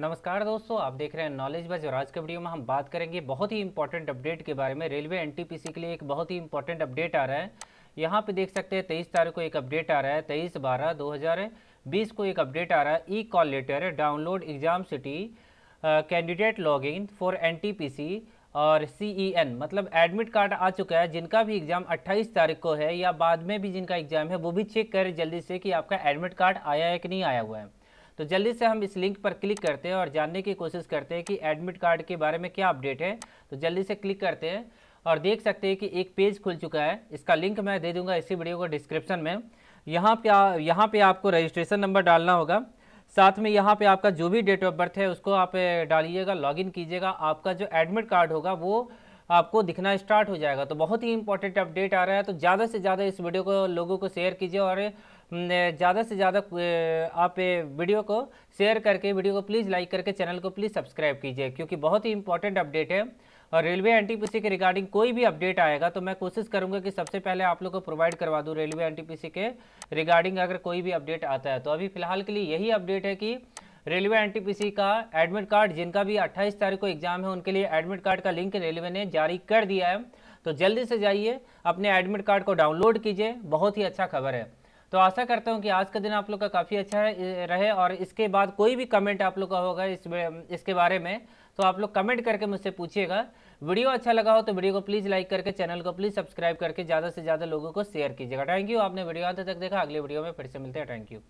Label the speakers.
Speaker 1: नमस्कार दोस्तों आप देख रहे हैं नॉलेज बज और आज के वीडियो में हम बात करेंगे बहुत ही इंपॉर्टेंट अपडेट के बारे में रेलवे एनटीपीसी के लिए एक बहुत ही इंपॉर्टेंट अपडेट आ रहा है यहाँ पे देख सकते हैं तेईस तारीख को एक अपडेट आ रहा है तेईस बारह दो हज़ार बीस को एक अपडेट आ रहा है E call letter download exam city candidate log in for N और सी e मतलब एडमिट कार्ड आ चुका है जिनका भी एग्ज़ाम 28 तारीख को है या बाद में भी जिनका एग्ज़ाम है वो भी चेक करें जल्दी से कि आपका एडमिट कार्ड आया है कि नहीं आया हुआ है तो जल्दी से हम इस लिंक पर क्लिक करते हैं और जानने की कोशिश करते हैं कि एडमिट कार्ड के बारे में क्या अपडेट है तो जल्दी से क्लिक करते हैं और देख सकते हैं कि एक पेज खुल चुका है इसका लिंक मैं दे दूंगा इसी वीडियो को डिस्क्रिप्शन में यहाँ पे यहाँ पे आपको रजिस्ट्रेशन नंबर डालना होगा साथ में यहाँ पे आपका जो भी डेट ऑफ बर्थ है उसको आप डालिएगा लॉगिन कीजिएगा आपका जो एडमिट कार्ड होगा वो आपको दिखना स्टार्ट हो जाएगा तो बहुत ही इंपॉर्टेंट अपडेट आ रहा है तो ज़्यादा से ज़्यादा इस वीडियो को लोगों को शेयर कीजिए और हम्म, ज़्यादा से ज़्यादा आप वीडियो को शेयर करके वीडियो को प्लीज़ लाइक करके चैनल को प्लीज़ सब्सक्राइब कीजिए क्योंकि बहुत ही इंपॉर्टेंट अपडेट है और रेलवे एन के रिगार्डिंग कोई भी अपडेट आएगा तो मैं कोशिश करूंगा कि सबसे पहले आप लोग को प्रोवाइड करवा दूँ रेलवे एन के रिगार्डिंग अगर कोई भी अपडेट आता है तो अभी फिलहाल के लिए यही अपडेट है कि रेलवे एनटीपीसी का एडमिट कार्ड जिनका भी 28 तारीख को एग्जाम है उनके लिए एडमिट कार्ड का लिंक रेलवे ने जारी कर दिया है तो जल्दी से जाइए अपने एडमिट कार्ड को डाउनलोड कीजिए बहुत ही अच्छा खबर है तो आशा करता हूँ कि आज का दिन आप लोग का काफ़ी अच्छा रहे और इसके बाद कोई भी कमेंट आप लोग का होगा इस इसके बारे में तो आप लोग कमेंट करके मुझसे पूछिएगा वीडियो अच्छा लगा हो तो वीडियो को प्लीज़ लाइक करके चैनल को प्लीज़ सब्सक्राइब करके ज़्यादा से ज़्यादा लोगों को शेयर कीजिएगा थैंक यू आपने वीडियो आते तक देखा अगले वीडियो में फिर से मिलते हैं थैंक यू